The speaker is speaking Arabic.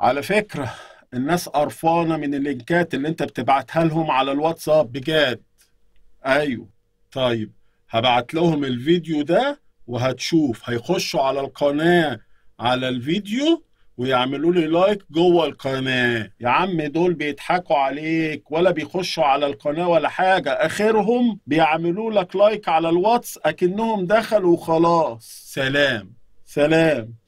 على فكرة الناس قرفانة من اللينكات اللي انت بتبعتها لهم على الواتساب بجد ايوه طيب هبعت لهم الفيديو ده وهتشوف هيخشوا على القناة على الفيديو ويعملوا لي لايك جوه القناة يا عم دول بيضحكوا عليك ولا بيخشوا على القناة ولا حاجة آخرهم بيعملوا لك لايك على الواتس أكنهم دخلوا وخلاص سلام سلام